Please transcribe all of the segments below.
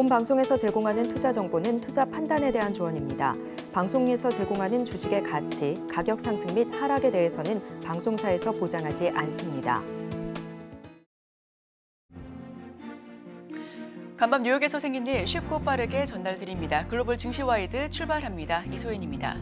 본 방송에서 제공하는 투자 정보는 투자 판단에 대한 조언입니다. 방송에서 제공하는 주식의 가치, 가격 상승 및 하락에 대해서는 방송사에서 보장하지 않습니다. 간밤 뉴욕에서 생긴 일 쉽고 빠르게 전달드립니다. 글로벌 증시 와이드 출발합니다. 이소연입니다.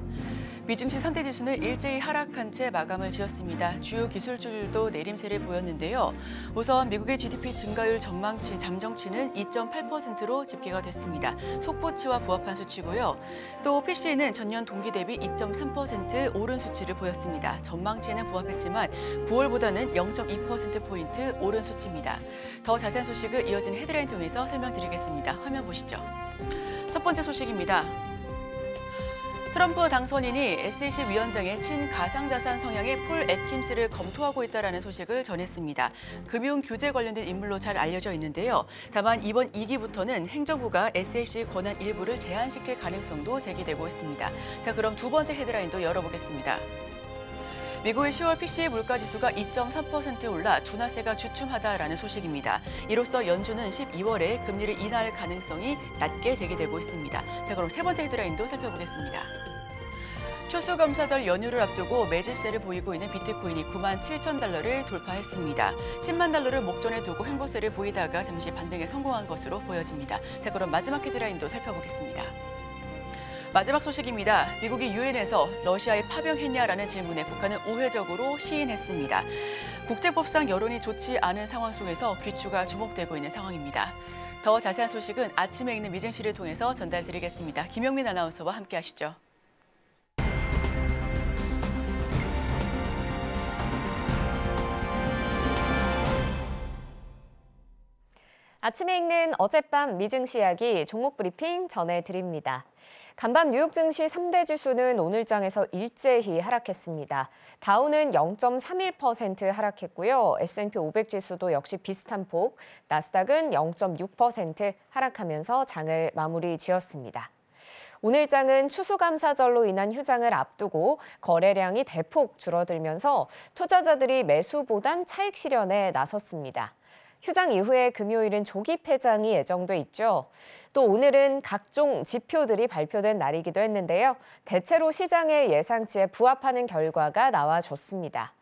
미증시 상대지수는 일제히 하락한 채 마감을 지었습니다. 주요 기술주들도 내림세를 보였는데요. 우선 미국의 GDP 증가율 전망치 잠정치는 2.8%로 집계가 됐습니다. 속보치와 부합한 수치고요. 또 PC는 전년 동기 대비 2.3% 오른 수치를 보였습니다. 전망치는 부합했지만 9월보다는 0.2%포인트 오른 수치입니다. 더 자세한 소식은 이어진 헤드라인 통해서 설명드리겠습니다. 화면 보시죠. 첫 번째 소식입니다. 트럼프 당선인이 SEC 위원장의 친가상자산 성향의 폴앱킴스를 검토하고 있다는 소식을 전했습니다. 금융 규제 관련된 인물로 잘 알려져 있는데요. 다만 이번 2기부터는 행정부가 SEC 권한 일부를 제한시킬 가능성도 제기되고 있습니다. 자, 그럼 두 번째 헤드라인도 열어보겠습니다. 미국의 10월 PCE 물가 지수가 2.3% 올라 준화세가 주춤하다라는 소식입니다. 이로써 연준은 12월에 금리를 인하할 가능성이 낮게 제기되고 있습니다. 자, 그럼 세 번째 헤드라인도 살펴보겠습니다. 추수감사절 연휴를 앞두고 매집세를 보이고 있는 비트코인이 9만 7천 달러를 돌파했습니다. 10만 달러를 목전에 두고 횡보세를 보이다가 잠시 반등에 성공한 것으로 보여집니다. 자, 그럼 마지막 헤드라인도 살펴보겠습니다. 마지막 소식입니다. 미국이 유엔에서 러시아에 파병했냐라는 질문에 북한은 우회적으로 시인했습니다. 국제법상 여론이 좋지 않은 상황 속에서 귀추가 주목되고 있는 상황입니다. 더 자세한 소식은 아침에 있는 미증실을 통해서 전달드리겠습니다. 김영민 아나운서와 함께하시죠. 아침에 읽는 어젯밤 미증 시약이 종목 브리핑 전해드립니다. 간밤 뉴욕 증시 3대 지수는 오늘장에서 일제히 하락했습니다. 다우는 0.31% 하락했고요. S&P 500 지수도 역시 비슷한 폭, 나스닥은 0.6% 하락하면서 장을 마무리 지었습니다. 오늘장은 추수감사절로 인한 휴장을 앞두고 거래량이 대폭 줄어들면서 투자자들이 매수보단 차익 실현에 나섰습니다. 휴장 이후에 금요일은 조기 폐장이 예정돼 있죠. 또 오늘은 각종 지표들이 발표된 날이기도 했는데요. 대체로 시장의 예상치에 부합하는 결과가 나와줬습니다.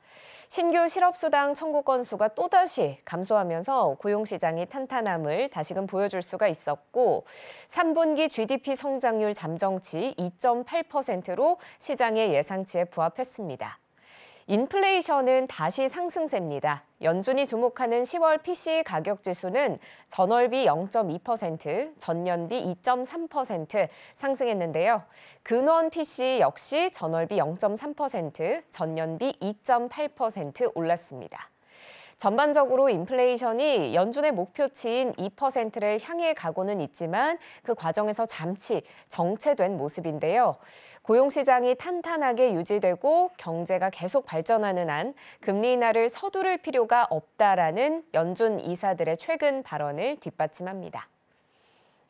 신규 실업수당 청구 건수가 또다시 감소하면서 고용시장이 탄탄함을 다시금 보여줄 수가 있었고 3분기 GDP 성장률 잠정치 2.8%로 시장의 예상치에 부합했습니다. 인플레이션은 다시 상승세입니다. 연준이 주목하는 10월 p c 가격 지수는 전월비 0.2%, 전년비 2.3% 상승했는데요. 근원 p c 역시 전월비 0.3%, 전년비 2.8% 올랐습니다. 전반적으로 인플레이션이 연준의 목표치인 2%를 향해 가고는 있지만 그 과정에서 잠시 정체된 모습인데요. 고용시장이 탄탄하게 유지되고 경제가 계속 발전하는 한 금리 인하를 서두를 필요가 없다라는 연준 이사들의 최근 발언을 뒷받침합니다.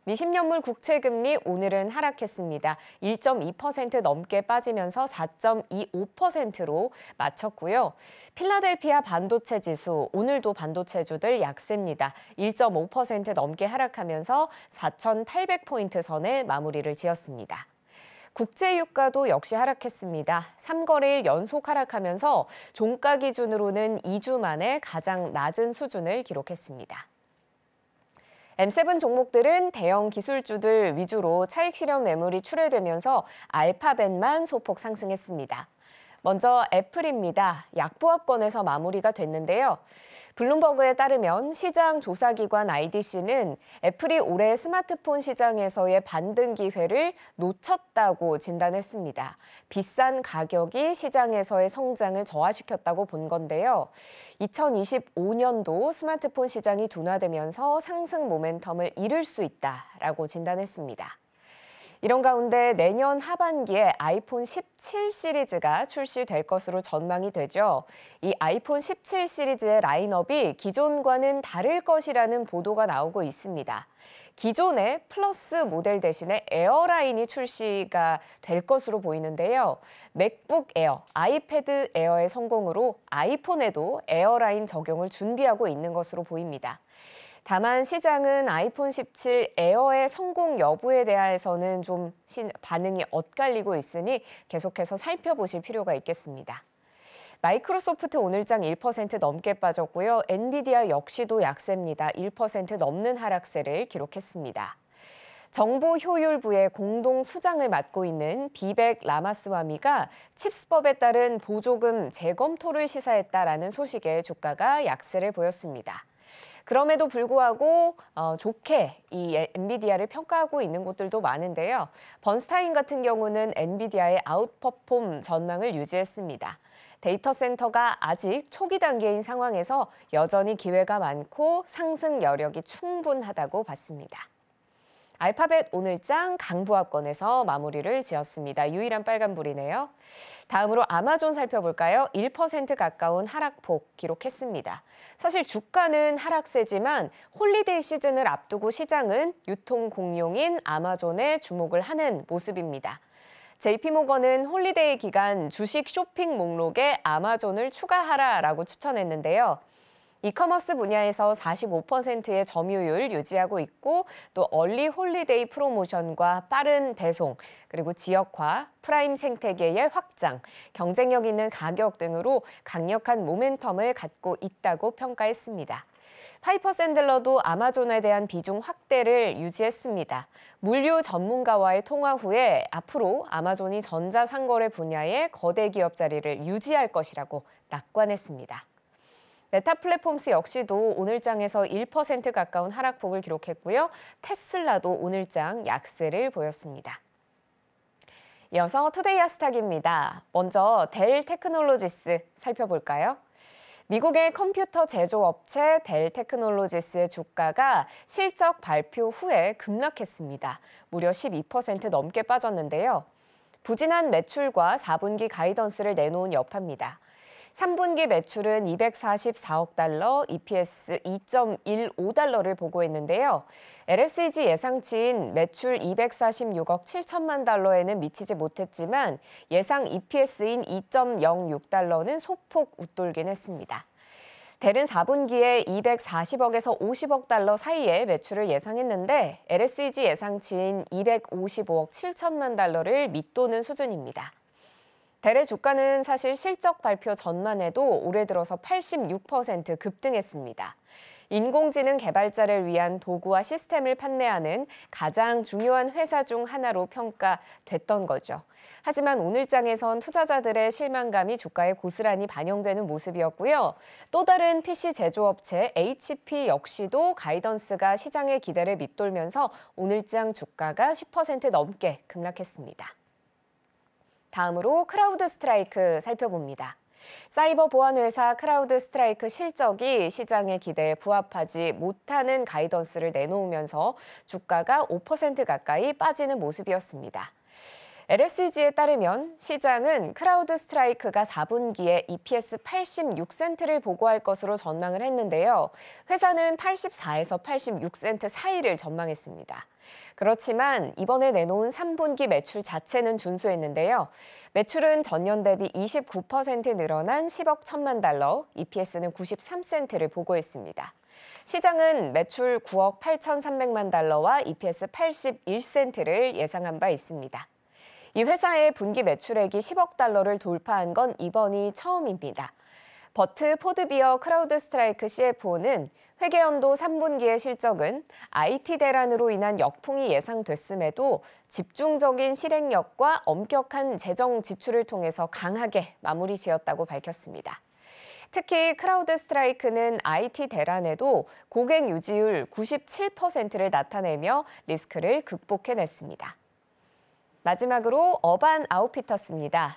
미십년물 국채금리 오늘은 하락했습니다. 1.2% 넘게 빠지면서 4.25%로 마쳤고요. 필라델피아 반도체 지수, 오늘도 반도체주들 약세입니다. 1.5% 넘게 하락하면서 4,800포인트 선에 마무리를 지었습니다. 국제유가도 역시 하락했습니다. 3거래일 연속 하락하면서 종가 기준으로는 2주 만에 가장 낮은 수준을 기록했습니다. M7 종목들은 대형 기술주들 위주로 차익 실현 매물이 출회되면서 알파벳만 소폭 상승했습니다. 먼저 애플입니다. 약보합권에서 마무리가 됐는데요. 블룸버그에 따르면 시장 조사기관 IDC는 애플이 올해 스마트폰 시장에서의 반등 기회를 놓쳤다고 진단했습니다. 비싼 가격이 시장에서의 성장을 저하시켰다고 본 건데요. 2025년도 스마트폰 시장이 둔화되면서 상승 모멘텀을 잃을 수 있다라고 진단했습니다. 이런 가운데 내년 하반기에 아이폰 17 시리즈가 출시될 것으로 전망이 되죠. 이 아이폰 17 시리즈의 라인업이 기존과는 다를 것이라는 보도가 나오고 있습니다. 기존의 플러스 모델 대신에 에어라인이 출시가 될 것으로 보이는데요. 맥북 에어, 아이패드 에어의 성공으로 아이폰에도 에어라인 적용을 준비하고 있는 것으로 보입니다. 다만 시장은 아이폰 17 에어의 성공 여부에 대해서는 좀 반응이 엇갈리고 있으니 계속해서 살펴보실 필요가 있겠습니다. 마이크로소프트 오늘장 1% 넘게 빠졌고요. 엔비디아 역시도 약세입니다. 1% 넘는 하락세를 기록했습니다. 정부 효율부의 공동 수장을 맡고 있는 비백 라마스와미가 칩스법에 따른 보조금 재검토를 시사했다라는 소식에 주가가 약세를 보였습니다. 그럼에도 불구하고 어, 좋게 이 엔비디아를 평가하고 있는 곳들도 많은데요. 번스타인 같은 경우는 엔비디아의 아웃퍼폼 전망을 유지했습니다. 데이터 센터가 아직 초기 단계인 상황에서 여전히 기회가 많고 상승 여력이 충분하다고 봤습니다. 알파벳 오늘짱 강부합권에서 마무리를 지었습니다. 유일한 빨간불이네요. 다음으로 아마존 살펴볼까요? 1% 가까운 하락폭 기록했습니다. 사실 주가는 하락세지만 홀리데이 시즌을 앞두고 시장은 유통 공룡인 아마존에 주목을 하는 모습입니다. JP모건은 홀리데이 기간 주식 쇼핑 목록에 아마존을 추가하라라고 추천했는데요. 이커머스 분야에서 45%의 점유율 유지하고 있고 또 얼리 홀리데이 프로모션과 빠른 배송 그리고 지역화, 프라임 생태계의 확장, 경쟁력 있는 가격 등으로 강력한 모멘텀을 갖고 있다고 평가했습니다. 파이퍼 샌들러도 아마존에 대한 비중 확대를 유지했습니다. 물류 전문가와의 통화 후에 앞으로 아마존이 전자상거래 분야의 거대 기업 자리를 유지할 것이라고 낙관했습니다. 메타 플랫폼스 역시도 오늘장에서 1% 가까운 하락폭을 기록했고요. 테슬라도 오늘장 약세를 보였습니다. 이어서 투데이 아스탁입니다. 먼저 델 테크놀로지스 살펴볼까요? 미국의 컴퓨터 제조업체 델 테크놀로지스의 주가가 실적 발표 후에 급락했습니다. 무려 12% 넘게 빠졌는데요. 부진한 매출과 4분기 가이던스를 내놓은 여파입니다. 3분기 매출은 244억 달러, EPS 2.15달러를 보고있는데요 LSEG 예상치인 매출 246억 7천만 달러에는 미치지 못했지만 예상 EPS인 2.06달러는 소폭 웃돌긴 했습니다. 대른 4분기에 240억에서 50억 달러 사이에 매출을 예상했는데 LSEG 예상치인 255억 7천만 달러를 밑도는 수준입니다. 대래 주가는 사실 실적 발표 전만 해도 올해 들어서 86% 급등했습니다. 인공지능 개발자를 위한 도구와 시스템을 판매하는 가장 중요한 회사 중 하나로 평가됐던 거죠. 하지만 오늘 장에선 투자자들의 실망감이 주가에 고스란히 반영되는 모습이었고요. 또 다른 PC 제조업체 HP 역시도 가이던스가 시장의 기대를 밑돌면서 오늘 장 주가가 10% 넘게 급락했습니다. 다음으로 크라우드 스트라이크 살펴봅니다. 사이버 보안 회사 크라우드 스트라이크 실적이 시장의 기대에 부합하지 못하는 가이던스를 내놓으면서 주가가 5% 가까이 빠지는 모습이었습니다. LSCG에 따르면 시장은 크라우드 스트라이크가 4분기에 EPS 86센트를 보고할 것으로 전망을 했는데요. 회사는 84에서 86센트 사이를 전망했습니다. 그렇지만 이번에 내놓은 3분기 매출 자체는 준수했는데요. 매출은 전년 대비 29% 늘어난 10억 1천만 달러, EPS는 93센트를 보고했습니다. 시장은 매출 9억 8,300만 달러와 EPS 81센트를 예상한 바 있습니다. 이 회사의 분기 매출액이 10억 달러를 돌파한 건 이번이 처음입니다. 버트 포드비어 크라우드 스트라이크 CFO는 회계연도 3분기의 실적은 IT 대란으로 인한 역풍이 예상됐음에도 집중적인 실행력과 엄격한 재정 지출을 통해서 강하게 마무리 지었다고 밝혔습니다. 특히 크라우드 스트라이크는 IT 대란에도 고객 유지율 97%를 나타내며 리스크를 극복해냈습니다. 마지막으로 어반 아우피터스입니다.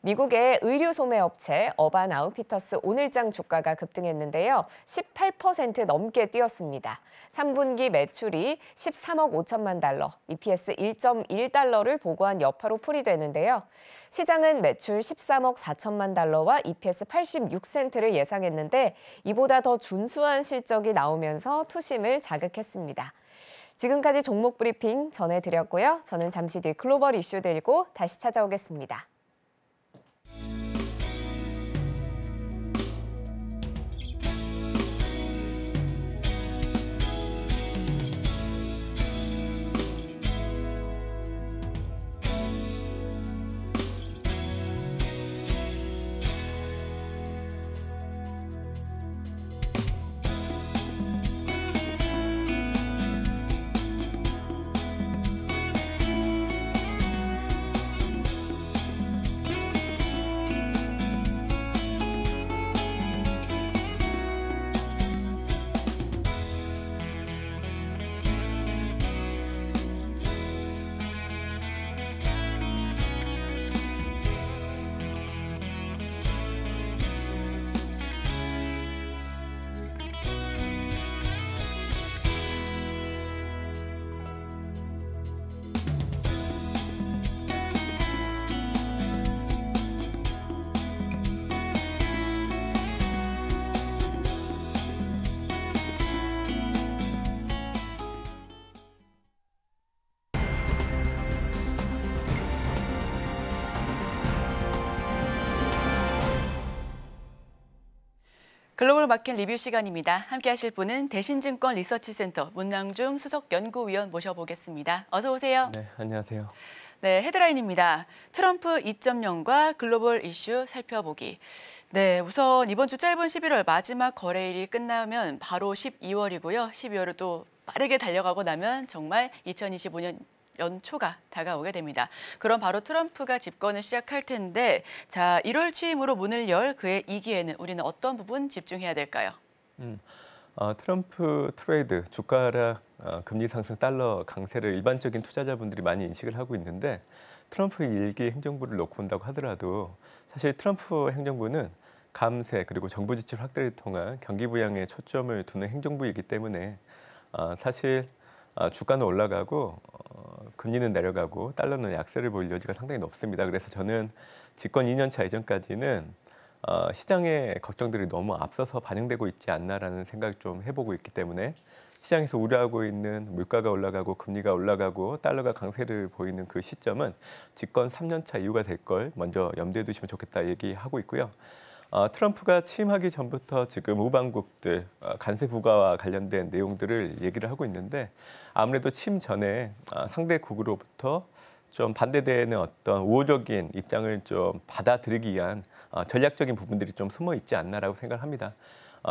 미국의 의류 소매 업체 어반 아웃피터스 오늘장 주가가 급등했는데요. 18% 넘게 뛰었습니다. 3분기 매출이 13억 5천만 달러, EPS 1.1달러를 보고한 여파로 풀이되는데요. 시장은 매출 13억 4천만 달러와 EPS 86센트를 예상했는데 이보다 더 준수한 실적이 나오면서 투심을 자극했습니다. 지금까지 종목 브리핑 전해드렸고요. 저는 잠시 뒤 글로벌 이슈 들고 다시 찾아오겠습니다. 글로벌 마켓 리뷰 시간입니다. 함께 하실 분은 대신증권 리서치센터 문낭중 수석연구위원 모셔보겠습니다. 어서 오세요. 네, 안녕하세요. 네, 헤드라인입니다. 트럼프 2.0과 글로벌 이슈 살펴보기. 네, 우선 이번 주 짧은 11월 마지막 거래일이 끝나면 바로 12월이고요. 12월을 또 빠르게 달려가고 나면 정말 2025년 연초가 다가오게 됩니다. 그럼 바로 트럼프가 집권을 시작할 텐데 자 1월 취임으로 문을 열 그의 이기에는 우리는 어떤 부분 집중해야 될까요? 음, 어, 트럼프 트레이드 주가 하락, 어, 금리 상승, 달러 강세를 일반적인 투자자분들이 많이 인식을 하고 있는데 트럼프 일기 행정부를 놓고 온다고 하더라도 사실 트럼프 행정부는 감세 그리고 정부 지출 확대를 통한 경기 부양에 초점을 두는 행정부이기 때문에 어, 사실 어, 주가는 올라가고 어, 금리는 내려가고 달러는 약세를 보일 여지가 상당히 높습니다. 그래서 저는 집권 2년차 이전까지는 어, 시장의 걱정들이 너무 앞서서 반영되고 있지 않나라는 생각을 좀 해보고 있기 때문에 시장에서 우려하고 있는 물가가 올라가고 금리가 올라가고 달러가 강세를 보이는 그 시점은 집권 3년차 이후가 될 걸 먼저 염두에 두시면 좋겠다 얘기하고 있고요. 어, 트럼프가 취임하기 전부터 지금 우방국들 어, 간세 부과와 관련된 내용들을 얘기를 하고 있는데 아무래도 취임 전에 어, 상대국으로부터 좀 반대되는 어떤 우호적인 입장을 좀 받아들이기 위한 전략적인 부분들이 좀 숨어 있지 않나라고 생각합니다.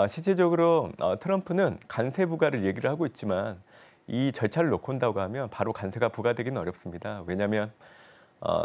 실제적으로 트럼프는 간세 부과를 얘기를 하고 있지만 이 절차를 놓고 온다고 하면 바로 간세가 부과되기는 어렵습니다. 왜냐하면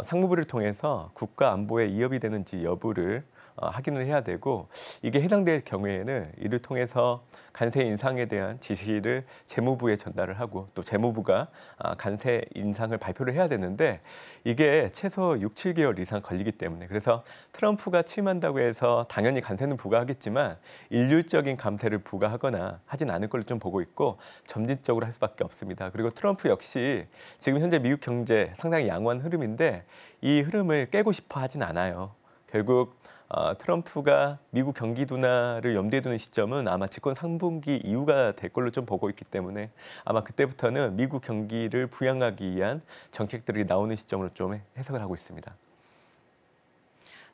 상무부를 통해서 국가 안보에 위협이 되는지 여부를 어, 확인을 해야 되고 이게 해당될 경우에는 이를 통해서 간세 인상에 대한 지시를 재무부에 전달을 하고 또 재무부가 아, 간세 인상을 발표를 해야 되는데 이게 최소 6, 7개월 이상 걸리기 때문에 그래서 트럼프가 취임한다고 해서 당연히 간세는 부과하겠지만 일률적인 감세를 부과하거나 하진 않을 걸로 좀 보고 있고 점진적으로 할 수밖에 없습니다. 그리고 트럼프 역시 지금 현재 미국 경제 상당히 양호한 흐름인데 이 흐름을 깨고 싶어 하진 않아요. 결국 어, 트럼프가 미국 경기 둔화를 염두에 두는 시점은 아마 집권 상분기 이후가 될 걸로 좀 보고 있기 때문에 아마 그때부터는 미국 경기를 부양하기 위한 정책들이 나오는 시점으로 좀 해석을 하고 있습니다.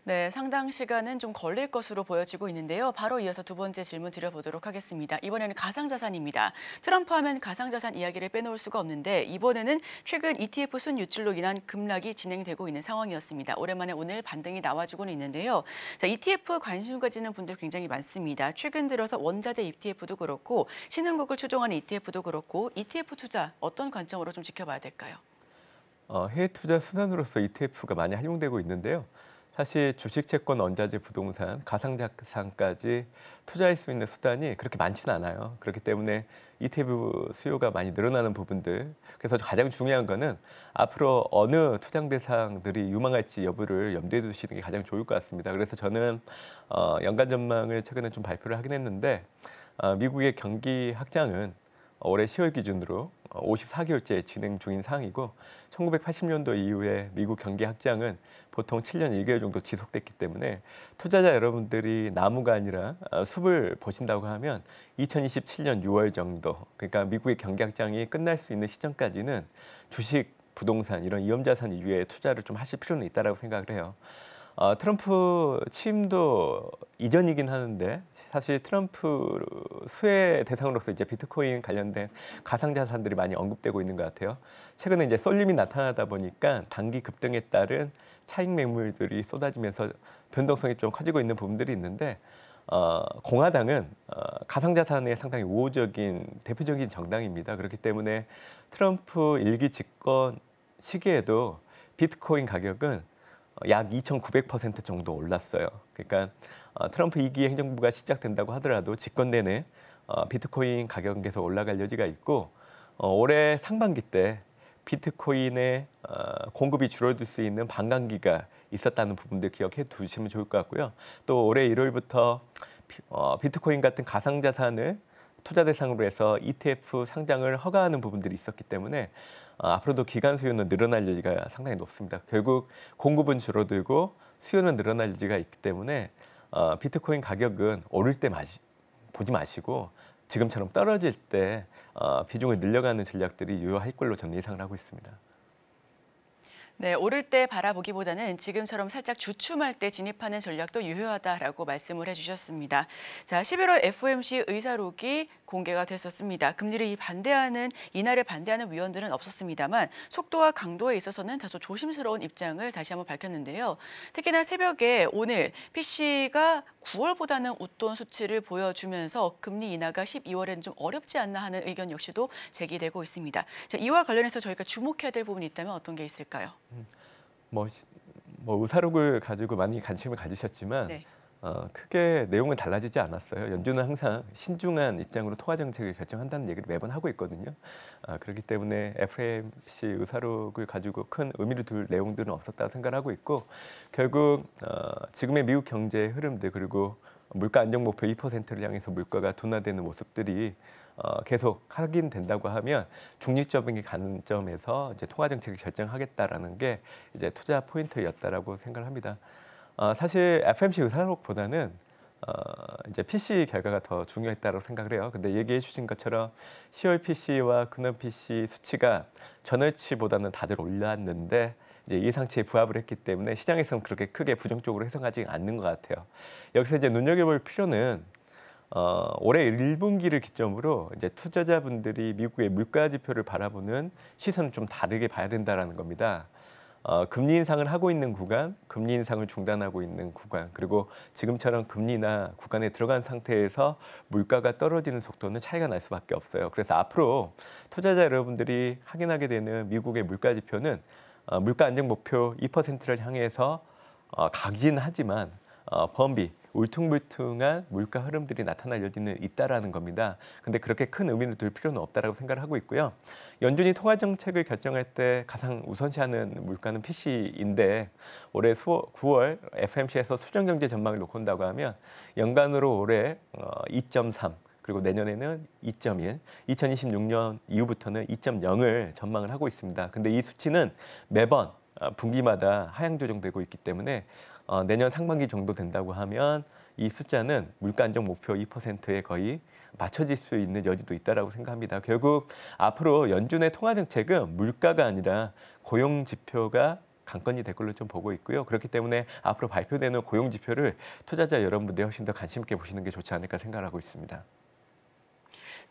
네, 상당 시간은 좀 걸릴 것으로 보여지고 있는데요. 바로 이어서 두 번째 질문 드려보도록 하겠습니다. 이번에는 가상자산입니다. 트럼프 하면 가상자산 이야기를 빼놓을 수가 없는데 이번에는 최근 ETF 순 유출로 인한 급락이 진행되고 있는 상황이었습니다. 오랜만에 오늘 반등이 나와주고는 있는데요. 자, ETF 관심 가지는 분들 굉장히 많습니다. 최근 들어서 원자재 ETF도 그렇고 신흥국을 추종하는 ETF도 그렇고 ETF 투자 어떤 관점으로 좀 지켜봐야 될까요? 어, 해외 투자 수단으로서 ETF가 많이 활용되고 있는데요. 사실 주식, 채권, 원자재, 부동산, 가상자산까지 투자할 수 있는 수단이 그렇게 많지는 않아요. 그렇기 때문에 ETF 수요가 많이 늘어나는 부분들. 그래서 가장 중요한 거는 앞으로 어느 투자 대상들이 유망할지 여부를 염두에 두시는 게 가장 좋을 것 같습니다. 그래서 저는 어, 연간 전망을 최근에 좀 발표를 하긴 했는데 어, 미국의 경기 확장은 어, 올해 10월 기준으로 54개월째 어, 진행 중인 상황이고 1980년도 이후에 미국 경기 확장은 보통 7년 1개월 정도 지속됐기 때문에 투자자 여러분들이 나무가 아니라 어, 숲을 보신다고 하면 2027년 6월 정도 그러니까 미국의 경기 확장이 끝날 수 있는 시점까지는 주식 부동산 이런 위험 자산 위에 투자를 좀 하실 필요는 있다고 생각을 해요. 어, 트럼프 취임도 이전이긴 하는데 사실 트럼프 수혜 대상으로서 이제 비트코인 관련된 가상 자산들이 많이 언급되고 있는 것 같아요. 최근에 이제 쏠림이 나타나다 보니까 단기 급등에 따른 차익 매물들이 쏟아지면서 변동성이 좀 커지고 있는 부분들이 있는데 어, 공화당은 어, 가상자산에 상당히 우호적인 대표적인 정당입니다. 그렇기 때문에 트럼프 일기 집권 시기에도 비트코인 가격은 어, 약2,900% 정도 올랐어요. 그러니까 어, 트럼프 2기 행정부가 시작된다고 하더라도 집권 내내 어, 비트코인 가격은 계속 올라갈 여지가 있고 올해 상반기 때 비트코인의 공급이 줄어들 수 있는 반감기가 있었다는 부분들 기억해 두시면 좋을 것 같고요. 또 올해 1월부터 비트코인 같은 가상자산을 투자 대상으로 해서 ETF 상장을 허가하는 부분들이 있었기 때문에 어, 앞으로도 기간 수요는 늘어날 여지가 상당히 높습니다. 결국 공급은 줄어들고 수요는 늘어날 여지가 있기 때문에 어, 비트코인 가격은 오를 때 마시, 보지 마시고 지금처럼 떨어질 때 어, 비중을 늘려가는 전략들이 유효할 걸로 저는 예상을 하고 있습니다. 네, 오를 때 바라보기보다는 지금처럼 살짝 주춤할 때 진입하는 전략도 유효하다라고 말씀을 해주셨습니다. 자, 11월 FOMC 의사록이 공개가 됐었습니다. 금리를 이 반대하는 이날에 반대하는 위원들은 없었습니다만 속도와 강도에 있어서는 다소 조심스러운 입장을 다시 한번 밝혔는데요. 특히나 새벽에 오늘 PC가 9월보다는 웃돈 수치를 보여주면서 금리 인하가 12월에는 좀 어렵지 않나 하는 의견 역시도 제기되고 있습니다. 자, 이와 관련해서 저희가 주목해야 될 부분이 있다면 어떤 게 있을까요? 음, 뭐, 뭐 의사록을 가지고 많이 관심을 가지셨지만 네. 어, 크게 내용은 달라지지 않았어요. 연준은 항상 신중한 입장으로 통화 정책을 결정한다는 얘기를 매번 하고 있거든요. 아, 그렇기 때문에 FMC 의사록을 가지고 큰 의미를 둘 내용들은 없었다 고 생각하고 있고 결국 어, 지금의 미국 경제의 흐름들 그리고 물가 안정 목표 2%를 향해서 물가가 둔화되는 모습들이 어, 계속 확인된다고 하면 중립적인 관점에서 이제 통화 정책을 결정하겠다라는 게 이제 투자 포인트였다라고 생각합니다. 어, 사실 FMC 의사록보다는 어, 이제 PC 결과가 더 중요했다고 생각을 해요. 근데 얘기해 주신 것처럼 10월 PC와 근원 PC 수치가 전월치보다는 다들 올랐는데 이제 예상치에 부합을 했기 때문에 시장에서는 그렇게 크게 부정적으로 해석하지 않는 것 같아요. 여기서 이제 눈여겨볼 필요는 어, 올해 1분기를 기점으로 이제 투자자분들이 미국의 물가 지표를 바라보는 시선을 좀 다르게 봐야 된다는 겁니다. 어, 금리 인상을 하고 있는 구간, 금리 인상을 중단하고 있는 구간, 그리고 지금처럼 금리나 구간에 들어간 상태에서 물가가 떨어지는 속도는 차이가 날 수밖에 없어요. 그래서 앞으로 투자자 여러분들이 확인하게 되는 미국의 물가 지표는 어, 물가 안정 목표 2%를 향해서 어, 각진하지만 어, 범비 울퉁불퉁한 물가 흐름들이 나타날 여지는 있다라는 겁니다. 근데 그렇게 큰 의미를 둘 필요는 없다라고 생각을 하고 있고요. 연준이 통화 정책을 결정할 때 가장 우선시하는 물가는 PC인데 올해 9월 FMC에서 수정 경제 전망을 놓고 온다고 하면 연간으로 올해 2.3 어, 그리고 내년에는 2.1, 2026년 이후부터는 2.0을 전망을 하고 있습니다. 근데 이 수치는 매번 어, 분기마다 하향 조정되고 있기 때문에 어, 내년 상반기 정도 된다고 하면 이 숫자는 물가 안정 목표 2에 거의 맞춰질 수 있는 여지도 있다라고 생각합니다. 결국 앞으로 연준의 통화 정책은 물가가 아니라 고용 지표가 관건이 될 걸로 좀 보고 있고요. 그렇기 때문에 앞으로 발표되는 고용 지표를 투자자 여러분들이 훨씬 더 관심 있게 보시는 게 좋지 않을까 생각하고 있습니다.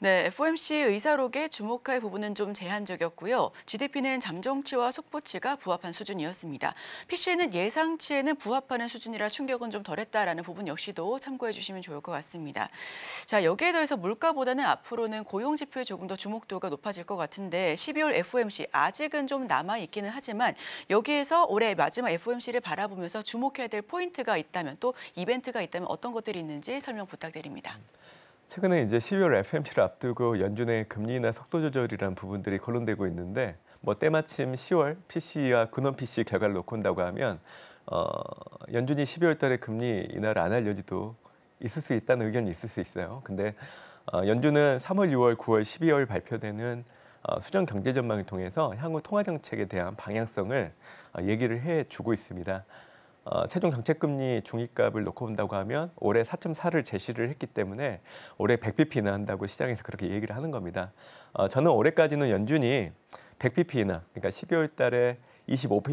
네, FOMC 의사록에 주목할 부분은 좀 제한적이었고요. GDP는 잠정치와 속보치가 부합한 수준이었습니다. PC는 예상치에는 부합하는 수준이라 충격은 좀 덜했다라는 부분 역시도 참고해 주시면 좋을 것 같습니다. 자, 여기에 더해서 물가보다는 앞으로는 고용지표에 조금 더 주목도가 높아질 것 같은데 12월 FOMC 아직은 좀 남아있기는 하지만 여기에서 올해 마지막 FOMC를 바라보면서 주목해야 될 포인트가 있다면 또 이벤트가 있다면 어떤 것들이 있는지 설명 부탁드립니다. 음. 최근에 이제 12월 FMC를 앞두고 연준의 금리나 속도 조절이란 부분들이 거론되고 있는데 뭐 때마침 10월 PC와 근원 PC 결과를 놓고 온다고 하면 어, 연준이 12월 달에 금리 인하를 안 할 여지도 있을 수 있다는 의견이 있을 수 있어요. 근데 어, 연준은 3월, 6월, 9월, 12월 발표되는 어, 수정 경제 전망을 통해서 향후 통화 정책에 대한 방향성을 어, 얘기를 해 주고 있습니다. 어, 최종 정책금리 중위값을 놓고 본다고 하면 올해 4.4를 제시를 했기 때문에 올해 100bp 인하한다고 시장에서 그렇게 얘기를 하는 겁니다. 어, 저는 올해까지는 연준이 100bp 인하, 그러니까 12월 달에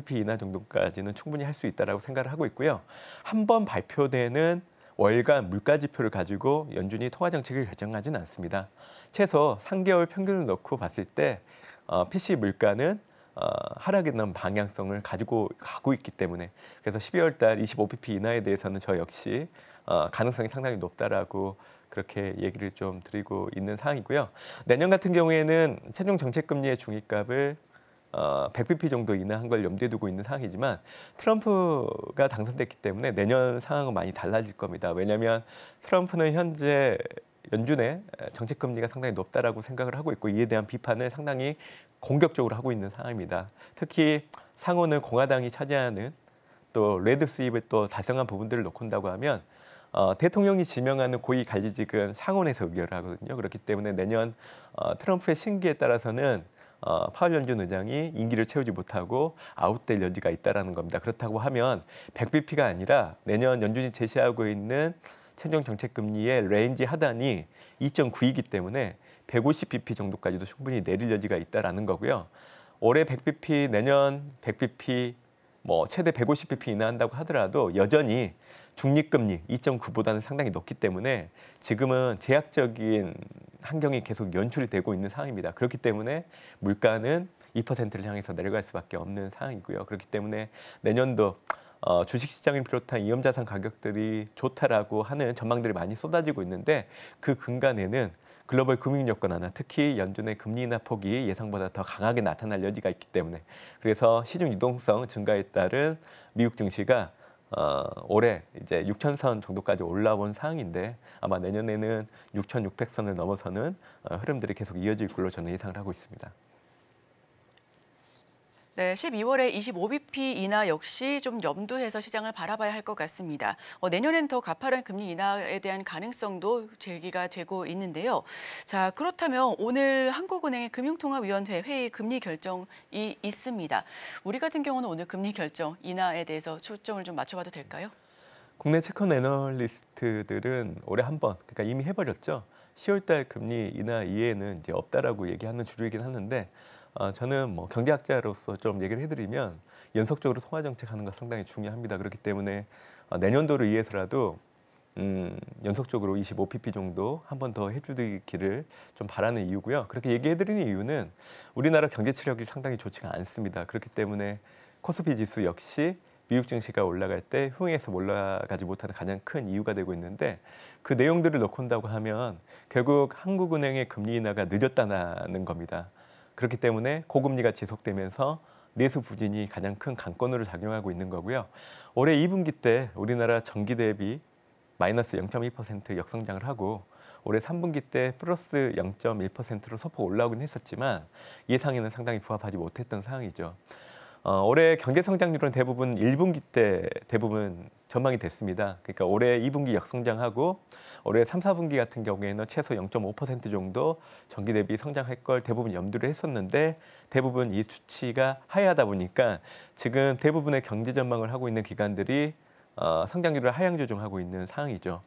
25bp 인하 정도까지는 충분히 할 수 있다라고 생각을 하고 있고요. 한 번 발표되는 월간 물가 지표를 가지고 연준이 통화 정책을 결정하지는 않습니다. 최소 3개월 평균을 놓고 봤을 때 어, PC 물가는 어, 하락에 대한 방향성을 가지고 가고 있기 때문에 그래서 12월 달 25pp 인하에 대해서는 저 역시 어, 가능성이 상당히 높다라고 그렇게 얘기를 좀 드리고 있는 상황이고요. 내년 같은 경우에는 최종 정책금리의 중위값을 어, 100bp 정도 인하한 걸 염두에 두고 있는 상황이지만 트럼프가 당선됐기 때문에 내년 상황은 많이 달라질 겁니다. 왜냐하면 트럼프는 현재 연준의 정책금리가 상당히 높다라고 생각을 하고 있고 이에 대한 비판을 상당히 공격적으로 하고 있는 상황입니다. 특히 상호을 공화당이 차지하는 또 레드 수입을 또 달성한 부분들을 놓고 온다고 하면 어, 대통령이 지명하는 고위 관리직은 상원에서 의결을 하거든요. 그렇기 때문에 내년 어, 트럼프의 신기에 따라서는 어, 파월 연준 의장이 임기를 채우지 못하고 아웃될 여지가 있다는 겁니다. 그렇다고 하면 100bp가 아니라 내년 연준이 제시하고 있는 최종 정책 금리의 레인지 하단이 2.9이기 때문에 150bp 정도까지도 충분히 내릴 여지가 있다라는 거고요. 올해 100bp, 내년 100bp, 뭐 최대 150bp 인하한다고 하더라도 여전히 중립금리 2.9보다는 상당히 높기 때문에 지금은 제약적인 환경이 계속 연출이 되고 있는 상황입니다. 그렇기 때문에 물가는 2%를 향해서 내려갈 수밖에 없는 상황이고요. 그렇기 때문에 내년도 어, 주식시장을 비롯한 이험자산 가격들이 좋다라고 하는 전망들이 많이 쏟아지고 있는데 그 근간에는 글로벌 금융 여건 하나, 특히 연준의 금리 인하 폭이 예상보다 더 강하게 나타날 여지가 있기 때문에 그래서 시중 유동성 증가에 따른 미국 증시가 어, 올해 이제 6,000선 정도까지 올라온 상황인데 아마 내년에는 6,600선을 넘어서는 어, 흐름들이 계속 이어질 걸로 저는 예상을 하고 있습니다. 네, 12월에 25bp 인하 역시 좀 염두해서 시장을 바라봐야 할 것 같습니다. 어, 내년엔 더 가파른 금리 인하에 대한 가능성도 제기가 되고 있는데요. 자, 그렇다면 오늘 한국은행의 금융통화위원회 회의 금리 결정이 있습니다. 우리 같은 경우는 오늘 금리 결정 인하에 대해서 초점을 좀 맞춰봐도 될까요? 국내 채권 애널리스트들은 올해 한 번, 그러니까 이미 해버렸죠. 10월달 금리 인하 이외에는 이제 없다라고 얘기하는 주류이긴 하는데 어, 저는 뭐 경제학자로서 좀 얘기를 해드리면 연속적으로 통화 정책하는 거 상당히 중요합니다. 그렇기 때문에 어, 내년도를 위해서라도 음, 연속적으로 25pp 정도 한 번 더 해주기를 좀 바라는 이유고요. 그렇게 얘기해드리는 이유는 우리나라 경제 체력이 상당히 좋지가 않습니다. 그렇기 때문에 코스피 지수 역시 미국 증시가 올라갈 때 흥행해서 올라가지 못하는 가장 큰 이유가 되고 있는데 그 내용들을 놓고 온다고 하면 결국 한국은행의 금리 인하가 늦었다는 겁니다. 그렇기 때문에 고금리가 지속되면서 내수 부진이 가장 큰관건으로 작용하고 있는 거고요. 올해 2분기 때 우리나라 전기 대비 마이너스 0.2% 역성장을 하고 올해 3분기 때 플러스 0.1%로 소폭 올라오긴 했었지만 예상에는 상당히 부합하지 못했던 상황이죠. 어, 올해 경제 성장률은 대부분 1분기 때 대부분 전망이 됐습니다. 그러니까 올해 2분기 역성장하고 올해 3, 4분기 같은 경우에는 최소 0.5% 정도 전기 대비 성장할 걸 대부분 염두를 했었는데 대부분 이 수치가 하회하다 보니까 지금 대부분의 경제 전망을 하고 있는 기관들이 어, 성장률을 하향 조정하고 있는 상황이죠.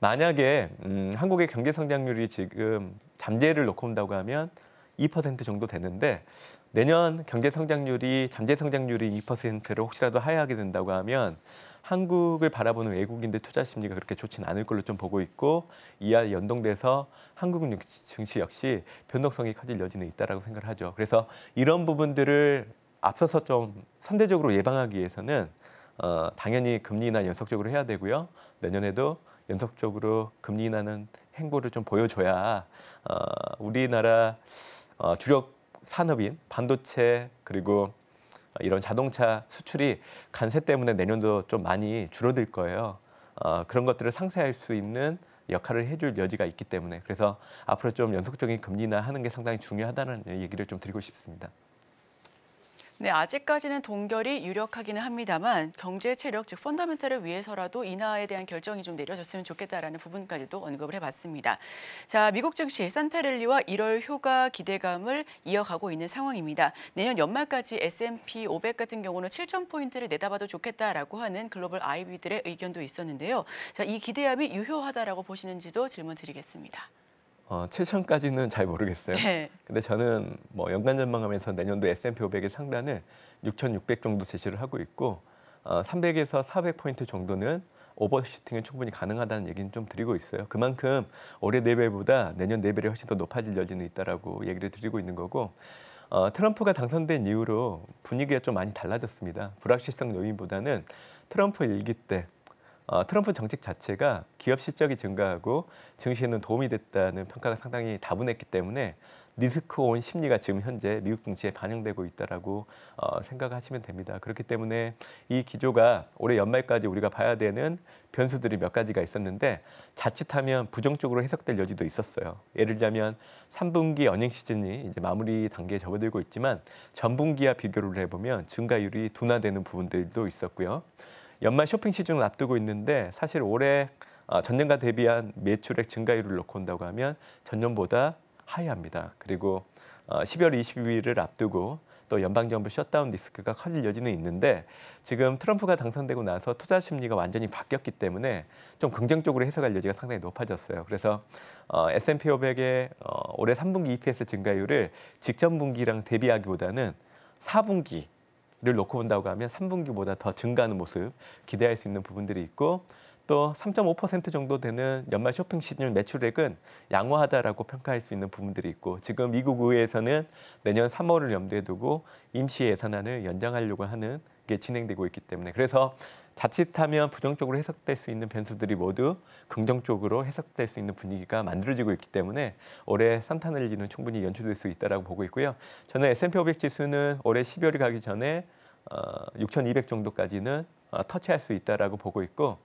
만약에 음, 한국의 경제 성장률이 지금 잠재를 놓고 온다고 하면 2% 정도 되는데 내년 경제 성장률이 잠재 성장률이 2%를 혹시라도 하회하게 된다고 하면 한국을 바라보는 외국인들 투자 심리가 그렇게 좋진 않을 걸로 좀 보고 있고 이와 연동돼서 한국 증시 역시 변동성이 커질 여지는 있다라고 생각을 하죠. 그래서 이런 부분들을 앞서서 좀 선제적으로 예방하기 위해서는 어, 당연히 금리 인하 연속적으로 해야 되고요. 내년에도 연속적으로 금리 인하는 행보를 좀 보여줘야 어, 우리나라 어, 주력 산업인 반도체 그리고 이런 자동차 수출이 간세 때문에 내년도 좀 많이 줄어들 거예요. 어, 그런 것들을 상쇄할 수 있는 역할을 해줄 여지가 있기 때문에 그래서 앞으로 좀 연속적인 금리나 하는 게 상당히 중요하다는 얘기를 좀 드리고 싶습니다. 네, 아직까지는 동결이 유력하기는 합니다만 경제 체력 즉펀더멘탈을 위해서라도 인하에 대한 결정이 좀 내려졌으면 좋겠다라는 부분까지도 언급을 해봤습니다. 자, 미국 증시 산타랠리와 1월 효과 기대감을 이어가고 있는 상황입니다. 내년 연말까지 S&P 500 같은 경우는 7천 포인트를 내다봐도 좋겠다라고 하는 글로벌 아이비들의 의견도 있었는데요. 자, 이 기대감이 유효하다라고 보시는지도 질문 드리겠습니다. 어, 최천까지는 잘 모르겠어요. 네. 근데 저는 뭐 연간 전망하면서 내년도 S&P 500의 상단을 6,600 정도 제시를 하고 있고 어, 300에서 400포인트 정도는 오버슈팅은 충분히 가능하다는 얘기는 좀 드리고 있어요. 그만큼 올해 레벨보다 네 내년 레벨이 네 훨씬 더 높아질 여지는 있다라고 얘기를 드리고 있는 거고 어, 트럼프가 당선된 이후로 분위기가 좀 많이 달라졌습니다. 불확실성 요인보다는 트럼프 일기 때 어, 트럼프 정책 자체가 기업 실적이 증가하고 증시에는 도움이 됐다는 평가가 상당히 다분했기 때문에 리스크 온 심리가 지금 현재 미국 증시에 반영되고 있다라고 어, 생각하시면 됩니다. 그렇기 때문에 이 기조가 올해 연말까지 우리가 봐야 되는 변수들이 몇 가지가 있었는데 자칫하면 부정적으로 해석될 여지도 있었어요. 예를 들자면 3분기 연행 시즌이 이제 마무리 단계에 접어들고 있지만 전분기와 비교를 해보면 증가율이 둔화되는 부분들도 있었고요. 연말 쇼핑 시즌을 앞두고 있는데 사실 올해 어, 전년과 대비한 매출액 증가율을 놓고 온다고 하면 전년보다 하이합니다. 그리고 12월 어, 22일을 앞두고 또 연방정부 셧다운 리스크가 커질 여지는 있는데 지금 트럼프가 당선되고 나서 투자 심리가 완전히 바뀌었기 때문에 좀 긍정적으로 해석할 여지가 상당히 높아졌어요. 그래서 S&P 어, 500의 올해 3분기 EPS 증가율을 직전 분기랑 대비하기보다는 4분기 를 놓고 본다고 하면 3분기보다 더 증가하는 모습 기대할 수 있는 부분들이 있고 또 3.5% 정도 되는 연말 쇼핑 시즌 매출액은 양호하다라고 평가할 수 있는 부분들이 있고 지금 미국 의회에서는 내년 3월을 염두에 두고 임시 예산안을 연장하려고 하는 게 진행되고 있기 때문에 그래서 자칫하면 부정적으로 해석될 수 있는 변수들이 모두 긍정적으로 해석될 수 있는 분위기가 만들어지고 있기 때문에 올해 산타넬리는 충분히 연출될 수 있다고 보고 있고요. 저는 S&P 500 지수는 올해 12월이 가기 전에 어, 6,200 정도까지는 어, 터치할 수 있다고 보고 있고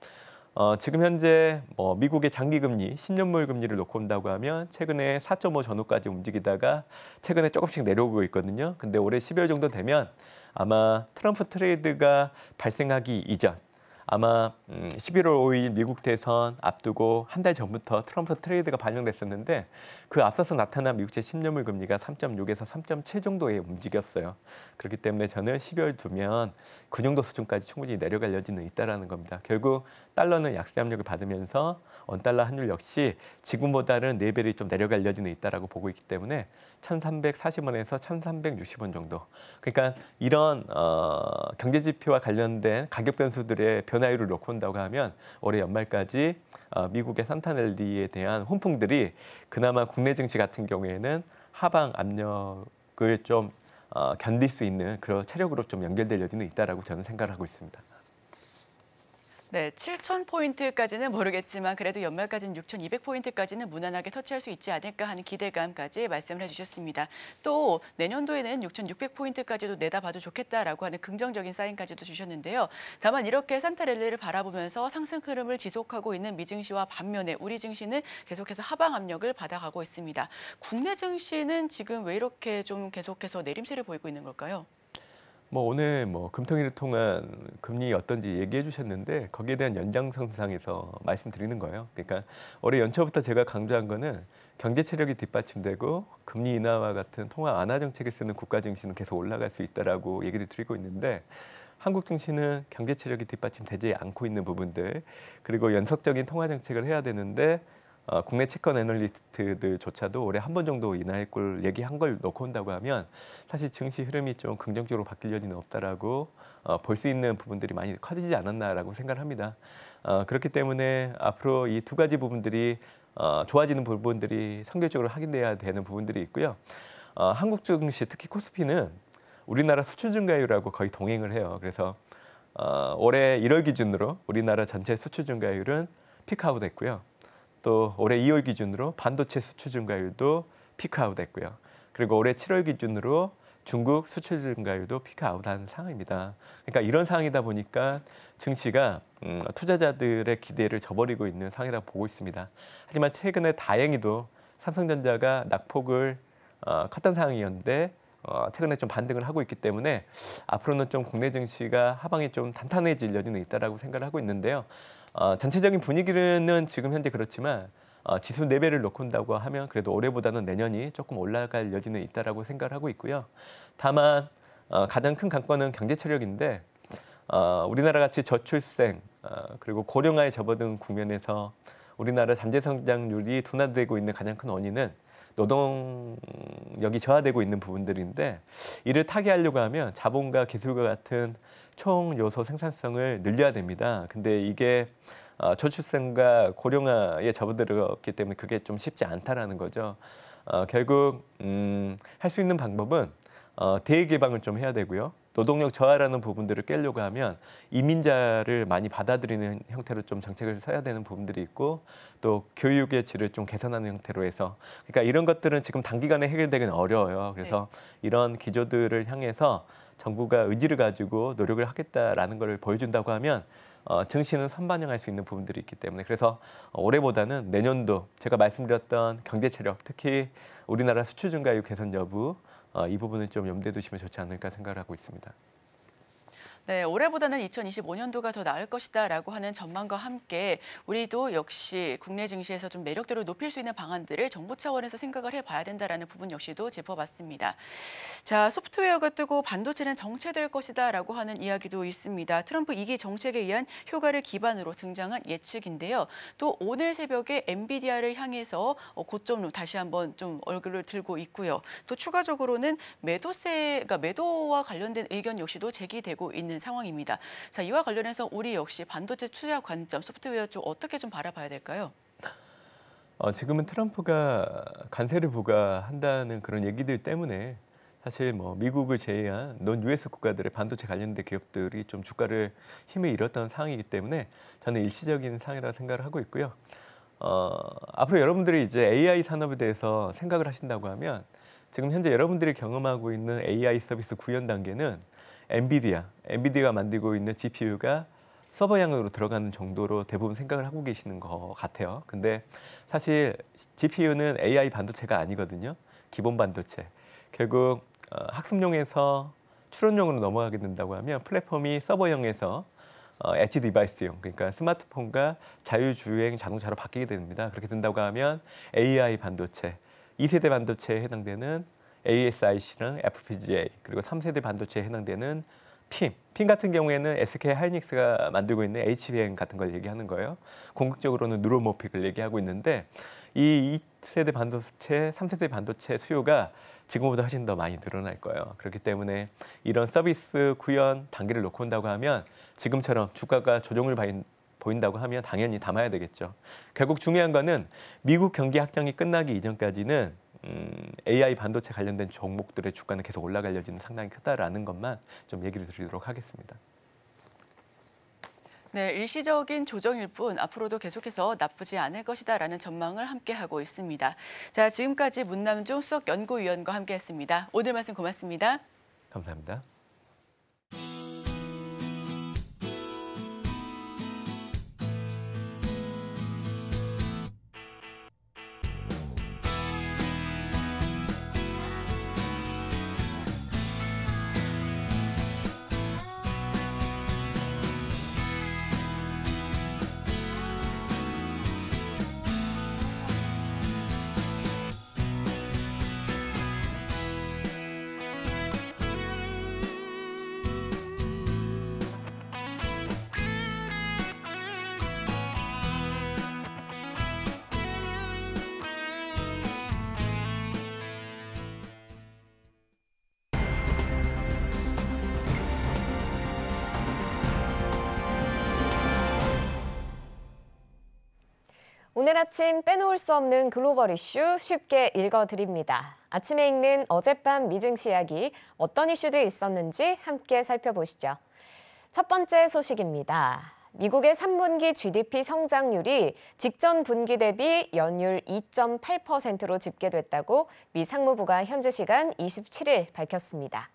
어, 지금 현재 뭐 미국의 장기금리, 10년물 금리를 놓고 온다고 하면 최근에 4.5 전후까지 움직이다가 최근에 조금씩 내려오고 있거든요. 근데 올해 12월 정도 되면 아마 트럼프 트레이드가 발생하기 이전 아마 11월 음, 5일 미국 대선 앞두고 한 달 전부터 트럼프 트레이드가 발령됐었는데 그 앞서서 나타난 미국채 10년물 금리가 3.6에서 3.7 정도에 움직였어요. 그렇기 때문에 저는 12월 두면 그 정도 수준까지 충분히 내려갈 여지는 있다라는 겁니다. 결국 달러는 약세 압력을 받으면서 원달러 환율 역시 지금보다는 4배를 좀 내려갈 여지는 있다라고 보고 있기 때문에 1,340원에서 1,360원 정도. 그러니까 이런 어, 경제 지표와 관련된 가격 변수들의 변화율을 놓고 온다고 하면 올해 연말까지 어, 미국의 산타넬리에 대한 훈풍들이 그나마 국내 증시 같은 경우에는 하방 압력을 좀 어, 견딜 수 있는 그런 체력으로 좀 연결될 여지는 있다라고 저는 생각을 하고 있습니다. 네, 7,000포인트까지는 모르겠지만 그래도 연말까지는 6,200포인트까지는 무난하게 터치할 수 있지 않을까 하는 기대감까지 말씀을 해주셨습니다. 또 내년도에는 6,600포인트까지도 내다봐도 좋겠다라고 하는 긍정적인 사인까지도 주셨는데요. 다만 이렇게 산타랠리를 바라보면서 상승 흐름을 지속하고 있는 미증시와 반면에 우리 증시는 계속해서 하방 압력을 받아가고 있습니다. 국내 증시는 지금 왜 이렇게 좀 계속해서 내림세를 보이고 있는 걸까요? 뭐 오늘 뭐금통위를 통한 금리 어떤지 얘기해 주셨는데 거기에 대한 연장선상에서 말씀드리는 거예요. 그러니까 올해 연초부터 제가 강조한 거는 경제 체력이 뒷받침되고 금리 인하와 같은 통화 안화 정책에 쓰는 국가 증시는 계속 올라갈 수 있다라고 얘기를 드리고 있는데 한국 증시는 경제 체력이 뒷받침되지 않고 있는 부분들 그리고 연속적인 통화 정책을 해야 되는데 어, 국내 채권 애널리스트들조차도 올해 한 번 정도 인하할 꼴 얘기한 걸놓고 온다고 하면 사실 증시 흐름이 좀 긍정적으로 바뀔 여지는 없다라고 어, 볼수 있는 부분들이 많이 커지지 않았나라고 생각합니다. 어, 그렇기 때문에 앞으로 이 두 가지 부분들이 어, 좋아지는 부분들이 선결적으로 확인돼야 되는 부분들이 있고요. 어, 한국 증시 특히 코스피는 우리나라 수출 증가율하고 거의 동행을 해요. 그래서 어, 올해 1월 기준으로 우리나라 전체 수출 증가율은 피크아웃 했고요. 또 올해 2월 기준으로 반도체 수출 증가율도 피크아웃했고요. 그리고 올해 7월 기준으로 중국 수출 증가율도 피크아웃한 상황입니다. 그러니까 이런 상황이다 보니까 증시가 음, 투자자들의 기대를 저버리고 있는 상황이라고 보고 있습니다. 하지만 최근에 다행히도 삼성전자가 낙폭을 어, 컸던 상황이었는데 어, 최근에 좀 반등을 하고 있기 때문에 앞으로는 좀 국내 증시가 하방이 좀 단단해질 여지는 있다라고 생각을 하고 있는데요. 어, 전체적인 분위기는 지금 현재 그렇지만 어, 지수 4배를 놓고온다고 하면 그래도 올해보다는 내년이 조금 올라갈 여지는 있다라고 생각을 하고 있고요. 다만 어, 가장 큰 관건은 경제 체력인데 어, 우리나라 같이 저출생 어, 그리고 고령화에 접어든 국면에서 우리나라 잠재 성장률이 둔화되고 있는 가장 큰 원인은 노동력이 저하되고 있는 부분들인데 이를 타개하려고 하면 자본과 기술과 같은 총 요소 생산성을 늘려야 됩니다. 근데 이게 어, 저출생과 고령화에 접어들었기 때문에 그게 좀 쉽지 않다라는 거죠. 어, 결국 음, 할 수 있는 방법은 어, 대 개방을 좀 해야 되고요. 노동력 저하라는 부분들을 깨려고 하면 이민자를 많이 받아들이는 형태로 좀 정책을 써야 되는 부분들이 있고 또 교육의 질을 좀 개선하는 형태로 해서 그러니까 이런 것들은 지금 단기간에 해결되기는 어려워요. 그래서 네. 이런 기조들을 향해서 정부가 의지를 가지고 노력을 하겠다라는 걸 보여준다고 하면 어, 증시는 선반영할 수 있는 부분들이 있기 때문에 그래서 올해보다는 내년도 제가 말씀드렸던 경제 체력 특히 우리나라 수출 증가율 개선 여부 어, 이 부분을 좀 염두에 두시면 좋지 않을까 생각을 하고 있습니다. 네, 올해보다는 2025년도가 더 나을 것이다라고 하는 전망과 함께 우리도 역시 국내 증시에서 좀 매력도를 높일 수 있는 방안들을 정부 차원에서 생각을 해봐야 된다라는 부분 역시도 짚어봤습니다. 자, 소프트웨어가 뜨고 반도체는 정체될 것이다라고 하는 이야기도 있습니다. 트럼프 2기 정책에 의한 효과를 기반으로 등장한 예측인데요. 또 오늘 새벽에 엔비디아를 향해서 어, 고점으로 다시 한번 좀 얼굴을 들고 있고요. 또 추가적으로는 매도세, 그러니까 매도와 관련된 의견 역시도 제기되고 있는. 있는 상황입니다. 자, 이와 관련해서 우리 역시 반도체 투자 관점, 소프트웨어 쪽 어떻게 좀 바라봐야 될까요? 어, 지금은 트럼프가 관세를 부과한다는 그런 얘기들 때문에 사실 뭐 미국을 제외한 논 US 국가들의 반도체 관련된 기업들이 좀 주가를 힘을 잃었던 상황이기 때문에 저는 일시적인 상황이라 고 생각을 하고 있고요. 어, 앞으로 여러분들이 이제 AI 산업에 대해서 생각을 하신다고 하면 지금 현재 여러분들이 경험하고 있는 AI 서비스 구현 단계는 엔비디아, 엔비디아가 만들고 있는 GPU가 서버 양으로 들어가는 정도로 대부분 생각을 하고 계시는 것 같아요. 근데 사실 GPU는 AI 반도체가 아니거든요. 기본 반도체. 결국 어, 학습용에서 추론용으로 넘어가게 된다고 하면 플랫폼이 서버형에서 어, 엣지 디바이스용 그러니까 스마트폰과 자율주행 자동차로 바뀌게 됩니다. 그렇게 된다고 하면 AI 반도체, 2세대 반도체에 해당되는 ASIC랑 FPGA 그리고 3세대 반도체에 해당되는 핀, 핀 같은 경우에는 SK 하이닉스가 만들고 있는 HBM 같은 걸 얘기하는 거예요. 공격적으로는 누로모픽을 얘기하고 있는데 이 2세대 반도체, 3세대 반도체 수요가 지금보다 훨씬 더 많이 늘어날 거예요. 그렇기 때문에 이런 서비스 구현 단계를 놓고 온다고 하면 지금처럼 주가가 조정을 보인다고 하면 당연히 담아야 되겠죠. 결국 중요한 거는 미국 경기 확장이 끝나기 이전까지는 음, AI 반도체 관련된 종목들의 주가는 계속 올라갈 여지는 상당히 크다라는 것만 좀 얘기를 드리도록 하겠습니다. 네, 일시적인 조정일 뿐 앞으로도 계속해서 나쁘지 않을 것이다라는 전망을 함께하고 있습니다. 자, 지금까지 문남종 수석연구위원과 함께했습니다. 오늘 말씀 고맙습니다. 감사합니다. 오늘 아침 빼놓을 수 없는 글로벌 이슈 쉽게 읽어드립니다. 아침에 읽는 어젯밤 미증시 이야기 어떤 이슈들이 있었는지 함께 살펴보시죠. 첫 번째 소식입니다. 미국의 3분기 GDP 성장률이 직전 분기 대비 연율 2.8%로 집계됐다고 미 상무부가 현지 시간 27일 밝혔습니다.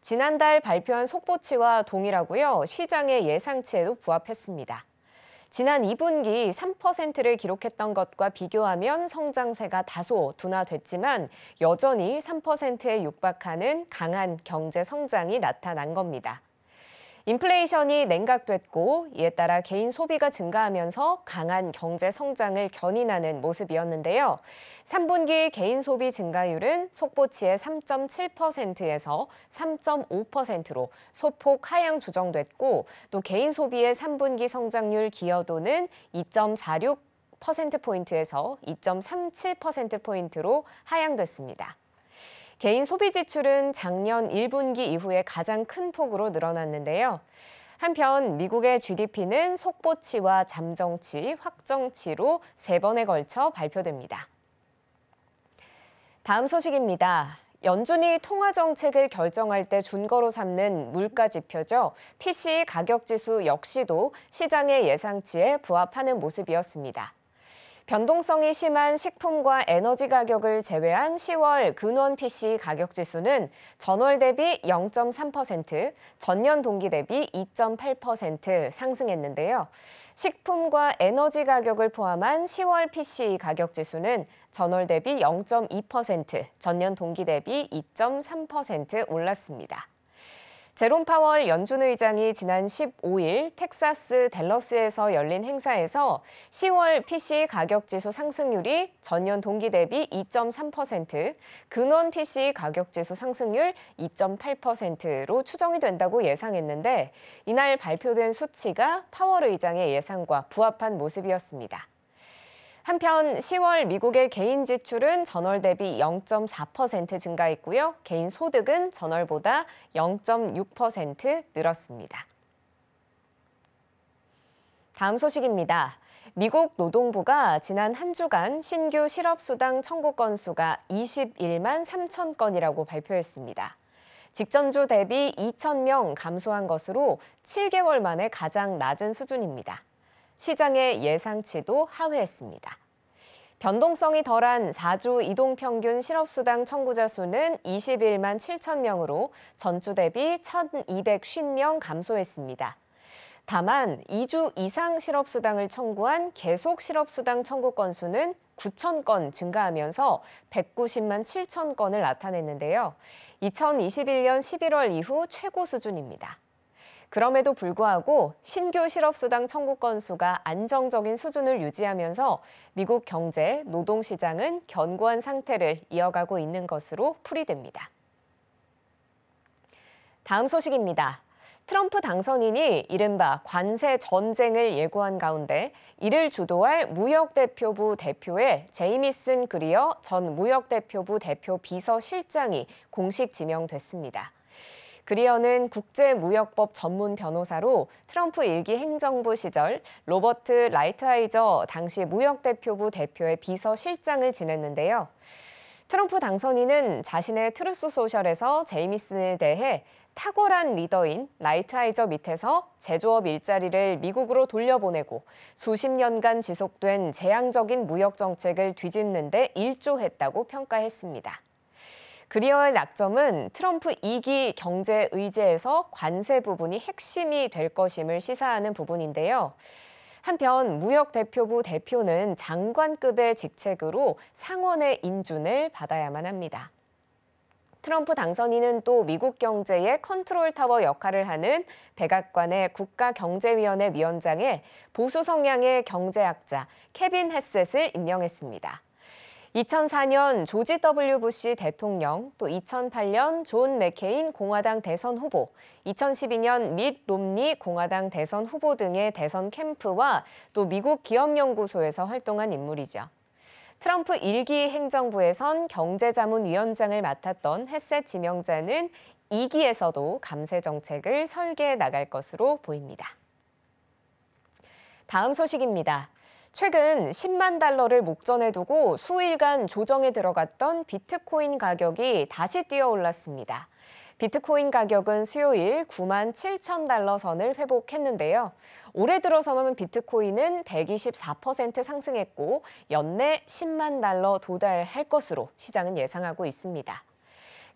지난달 발표한 속보치와 동일하고요. 시장의 예상치에도 부합했습니다. 지난 2분기 3%를 기록했던 것과 비교하면 성장세가 다소 둔화됐지만 여전히 3%에 육박하는 강한 경제 성장이 나타난 겁니다. 인플레이션이 냉각됐고 이에 따라 개인 소비가 증가하면서 강한 경제 성장을 견인하는 모습이었는데요. 3분기 개인 소비 증가율은 속보치의 3.7%에서 3.5%로 소폭 하향 조정됐고 또 개인 소비의 3분기 성장률 기여도는 2.46%포인트에서 2.37%포인트로 하향됐습니다. 개인 소비 지출은 작년 1분기 이후에 가장 큰 폭으로 늘어났는데요. 한편 미국의 GDP는 속보치와 잠정치, 확정치로 세 번에 걸쳐 발표됩니다. 다음 소식입니다. 연준이 통화 정책을 결정할 때 준거로 삼는 물가 지표죠. p c 가격 지수 역시도 시장의 예상치에 부합하는 모습이었습니다. 변동성이 심한 식품과 에너지 가격을 제외한 10월 근원 PC 가격 지수는 전월 대비 0.3%, 전년 동기 대비 2.8% 상승했는데요. 식품과 에너지 가격을 포함한 10월 PC 가격 지수는 전월 대비 0.2%, 전년 동기 대비 2.3% 올랐습니다. 제롬 파월 연준 의장이 지난 15일 텍사스 댈러스에서 열린 행사에서 10월 PC 가격 지수 상승률이 전년 동기 대비 2.3%, 근원 PC 가격 지수 상승률 2.8%로 추정이 된다고 예상했는데 이날 발표된 수치가 파월 의장의 예상과 부합한 모습이었습니다. 한편 10월 미국의 개인 지출은 전월 대비 0.4% 증가했고요. 개인 소득은 전월보다 0.6% 늘었습니다. 다음 소식입니다. 미국 노동부가 지난 한 주간 신규 실업수당 청구 건수가 21만 3천 건이라고 발표했습니다. 직전주 대비 2천 명 감소한 것으로 7개월 만에 가장 낮은 수준입니다. 시장의 예상치도 하회했습니다. 변동성이 덜한 4주 이동 평균 실업수당 청구자 수는 21만 7천 명으로 전주 대비 1,250명 감소했습니다. 다만 2주 이상 실업수당을 청구한 계속 실업수당 청구 건수는 9천 건 증가하면서 190만 7천 건을 나타냈는데요. 2021년 11월 이후 최고 수준입니다. 그럼에도 불구하고 신규 실업수당 청구 건수가 안정적인 수준을 유지하면서 미국 경제, 노동시장은 견고한 상태를 이어가고 있는 것으로 풀이됩니다. 다음 소식입니다. 트럼프 당선인이 이른바 관세 전쟁을 예고한 가운데 이를 주도할 무역대표부 대표의 제이미슨 그리어 전 무역대표부 대표 비서실장이 공식 지명됐습니다. 그리어는 국제무역법 전문 변호사로 트럼프 일기 행정부 시절 로버트 라이트하이저 당시 무역대표부 대표의 비서실장을 지냈는데요. 트럼프 당선인은 자신의 트루스 소셜에서 제이미슨에 대해 탁월한 리더인 라이트하이저 밑에서 제조업 일자리를 미국으로 돌려보내고 수십 년간 지속된 재앙적인 무역 정책을 뒤집는 데 일조했다고 평가했습니다. 그리어의 약점은 트럼프 2기 경제 의제에서 관세 부분이 핵심이 될 것임을 시사하는 부분인데요. 한편 무역대표부 대표는 장관급의 직책으로 상원의 인준을 받아야만 합니다. 트럼프 당선인은 또 미국 경제의 컨트롤 타워 역할을 하는 백악관의 국가경제위원회 위원장에 보수 성향의 경제학자 케빈 헤셋을 임명했습니다. 2004년 조지 W. 부시 대통령, 또 2008년 존 맥케인 공화당 대선 후보, 2012년 밋 롬니 공화당 대선 후보 등의 대선 캠프와 또 미국 기업연구소에서 활동한 인물이죠. 트럼프 1기 행정부에선 경제자문위원장을 맡았던 헤세 지명자는 2기에서도 감세 정책을 설계해 나갈 것으로 보입니다. 다음 소식입니다. 최근 10만 달러를 목전에 두고 수일간 조정에 들어갔던 비트코인 가격이 다시 뛰어올랐습니다. 비트코인 가격은 수요일 9만 7천 달러 선을 회복했는데요. 올해 들어서만 비트코인은 124% 상승했고 연내 10만 달러 도달할 것으로 시장은 예상하고 있습니다.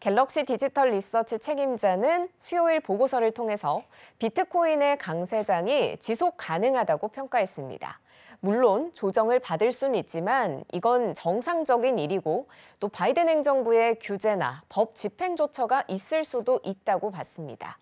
갤럭시 디지털 리서치 책임자는 수요일 보고서를 통해서 비트코인의 강세장이 지속 가능하다고 평가했습니다. 물론 조정을 받을 수는 있지만 이건 정상적인 일이고 또 바이든 행정부의 규제나 법 집행 조처가 있을 수도 있다고 봤습니다.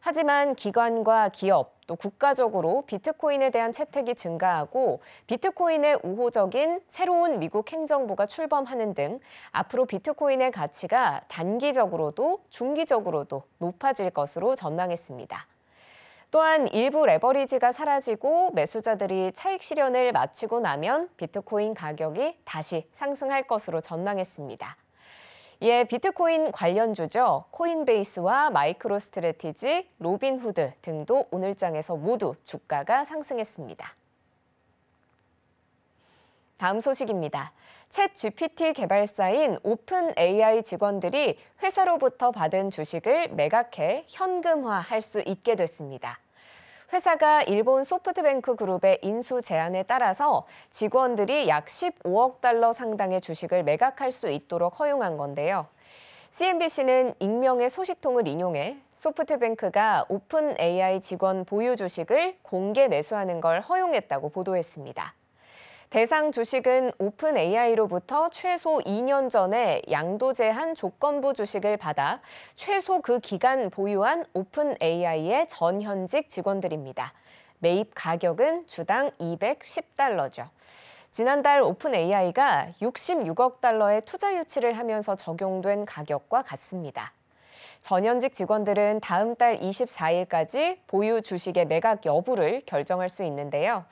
하지만 기관과 기업 또 국가적으로 비트코인에 대한 채택이 증가하고 비트코인의 우호적인 새로운 미국 행정부가 출범하는 등 앞으로 비트코인의 가치가 단기적으로도 중기적으로도 높아질 것으로 전망했습니다. 또한 일부 레버리지가 사라지고 매수자들이 차익 실현을 마치고 나면 비트코인 가격이 다시 상승할 것으로 전망했습니다. 이에 비트코인 관련주죠. 코인베이스와 마이크로스트레티지, 로빈후드 등도 오늘장에서 모두 주가가 상승했습니다. 다음 소식입니다. 챗 GPT 개발사인 오픈 AI 직원들이 회사로부터 받은 주식을 매각해 현금화할 수 있게 됐습니다. 회사가 일본 소프트뱅크 그룹의 인수 제안에 따라서 직원들이 약 15억 달러 상당의 주식을 매각할 수 있도록 허용한 건데요. CNBC는 익명의 소식통을 인용해 소프트뱅크가 오픈 AI 직원 보유 주식을 공개 매수하는 걸 허용했다고 보도했습니다. 대상 주식은 오픈 AI로부터 최소 2년 전에 양도 제한 조건부 주식을 받아 최소 그 기간 보유한 오픈 AI의 전현직 직원들입니다. 매입 가격은 주당 210달러죠. 지난달 오픈 AI가 66억 달러의 투자 유치를 하면서 적용된 가격과 같습니다. 전현직 직원들은 다음 달 24일까지 보유 주식의 매각 여부를 결정할 수 있는데요.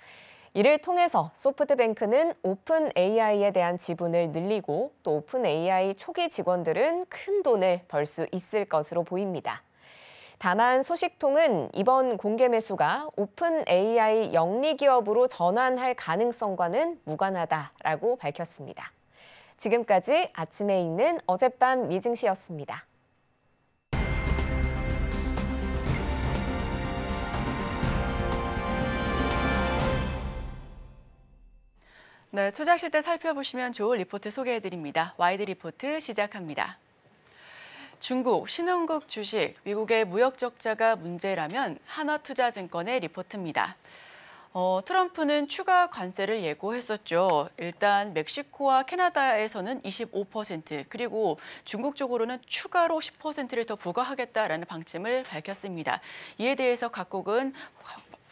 이를 통해서 소프트뱅크는 오픈 AI에 대한 지분을 늘리고 또 오픈 AI 초기 직원들은 큰 돈을 벌 수 있을 것으로 보입니다. 다만 소식통은 이번 공개 매수가 오픈 AI 영리 기업으로 전환할 가능성과는 무관하다라고 밝혔습니다. 지금까지 아침에 있는 어젯밤 미증시였습니다. 네, 투자실 하때 살펴보시면 좋을 리포트 소개해드립니다. 와이드 리포트 시작합니다. 중국 신흥국 주식, 미국의 무역 적자가 문제라면 한화투자증권의 리포트입니다. 어, 트럼프는 추가 관세를 예고했었죠. 일단 멕시코와 캐나다에서는 25% 그리고 중국 쪽으로는 추가로 10%를 더 부과하겠다라는 방침을 밝혔습니다. 이에 대해서 각국은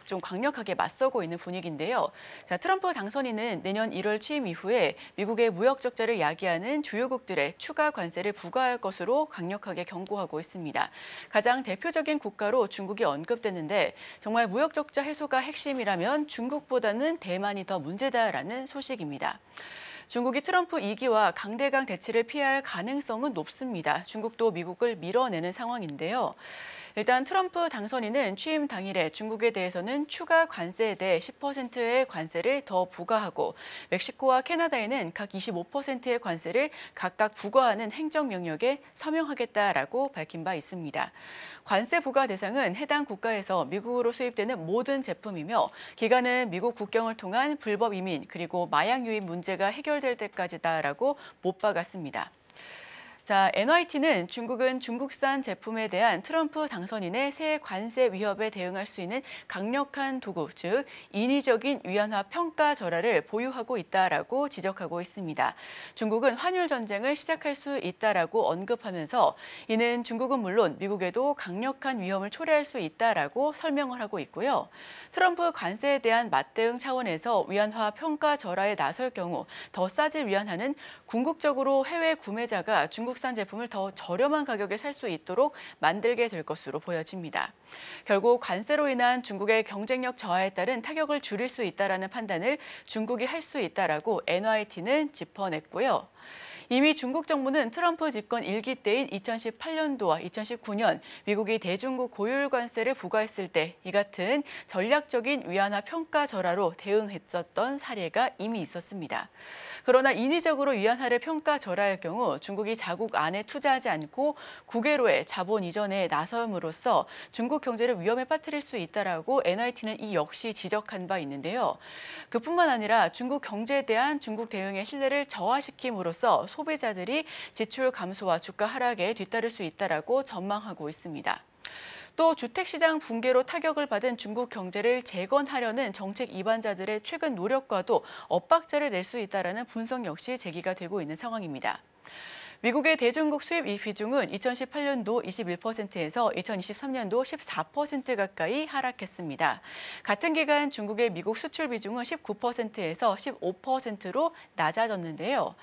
좀 강력하게 맞서고 있는 분위기인데요. 자, 트럼프 당선인은 내년 1월 취임 이후에 미국의 무역 적자를 야기하는 주요국들의 추가 관세를 부과할 것으로 강력하게 경고하고 있습니다. 가장 대표적인 국가로 중국이 언급됐는데 정말 무역 적자 해소가 핵심이라면 중국보다는 대만이 더 문제다라는 소식입니다. 중국이 트럼프 2기와 강대강 대치를 피할 가능성은 높습니다. 중국도 미국을 밀어내는 상황인데요. 일단 트럼프 당선인은 취임 당일에 중국에 대해서는 추가 관세에 대해 10%의 관세를 더 부과하고 멕시코와 캐나다에는 각 25%의 관세를 각각 부과하는 행정영역에 서명하겠다라고 밝힌 바 있습니다. 관세 부과 대상은 해당 국가에서 미국으로 수입되는 모든 제품이며 기간은 미국 국경을 통한 불법 이민 그리고 마약 유입 문제가 해결될 때까지다라고 못 박았습니다. 자, NYT는 중국은 중국산 제품에 대한 트럼프 당선인의 새 관세 위협에 대응할 수 있는 강력한 도구, 즉 인위적인 위안화 평가 절하를 보유하고 있다라고 지적하고 있습니다. 중국은 환율 전쟁을 시작할 수 있다라고 언급하면서 이는 중국은 물론 미국에도 강력한 위험을 초래할 수 있다라고 설명을 하고 있고요. 트럼프 관세에 대한 맞대응 차원에서 위안화 평가 절하에 나설 경우 더 싸질 위안화는 궁극적으로 해외 구매자가 중국 중국산 제품을 더 저렴한 가격에 살 수 있도록 만들게 될 것으로 보여집니다. 결국 관세로 인한 중국의 경쟁력 저하에 따른 타격을 줄일 수있다는 판단을 중국이 할 수있다고 NYT는 짚어냈고요. 이미 중국 정부는 트럼프 집권 1기 때인 2018년도와 2019년 미국이 대중국 고율 관세를 부과했을 때 이 같은 전략적인 위안화 평가 절하로 대응했었던 사례가 이미 있었습니다. 그러나 인위적으로 위안화를 평가 절하할 경우 중국이 자국 안에 투자하지 않고 국외로의 자본 이전에 나섬으로써 중국 경제를 위험에 빠뜨릴 수 있다라고 NIT는 이 역시 지적한 바 있는데요. 그뿐만 아니라 중국 경제에 대한 중국 대응의 신뢰를 저하시킴으로써 소 소비자들이 지출 감소와 주가 하락에 뒤따를 수 있다라고 전망하고 있습니다. 또 주택시장 붕괴로 타격을 받은 중국 경제를 재건하려는 정책 입안자들의 최근 노력과도 엇박자를 낼 수 있다는 분석 역시 제기가 되고 있는 상황입니다. 미국의 대중국 수입 이 비중은 2018년도 21%에서 2023년도 14% 가까이 하락했습니다. 같은 기간 중국의 미국 수출 비중은 19%에서 15%로 낮아졌는데요.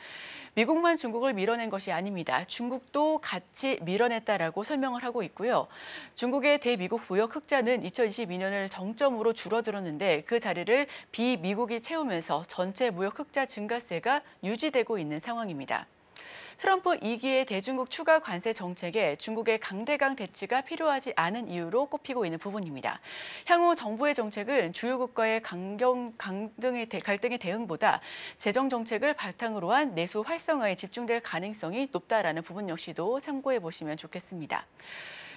미국만 중국을 밀어낸 것이 아닙니다. 중국도 같이 밀어냈다라고 설명을 하고 있고요. 중국의 대미국 무역 흑자는 2022년을 정점으로 줄어들었는데 그 자리를 비미국이 채우면서 전체 무역 흑자 증가세가 유지되고 있는 상황입니다. 트럼프 2기의 대중국 추가 관세 정책에 중국의 강대강 대치가 필요하지 않은 이유로 꼽히고 있는 부분입니다. 향후 정부의 정책은 주요 국가의 강경, 강등의 대, 갈등의 대응보다 재정 정책을 바탕으로 한 내수 활성화에 집중될 가능성이 높다라는 부분 역시도 참고해 보시면 좋겠습니다.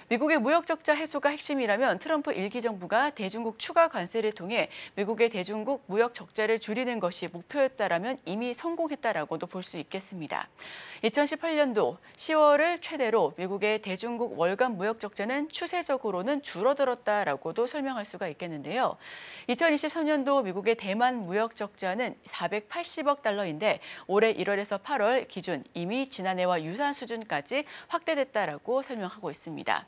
미국의 무역 적자 해소가 핵심이라면 트럼프 일기 정부가 대중국 추가 관세를 통해 미국의 대중국 무역 적자를 줄이는 것이 목표였다라면 이미 성공했다라고도 볼 수 있겠습니다. 2018년도 10월을 최대로 미국의 대중국 월간 무역 적자는 추세적으로는 줄어들었다라고도 설명할 수가 있겠는데요. 2023년도 미국의 대만 무역 적자는 480억 달러인데 올해 1월에서 8월 기준 이미 지난해와 유사한 수준까지 확대됐다라고 설명하고 있습니다.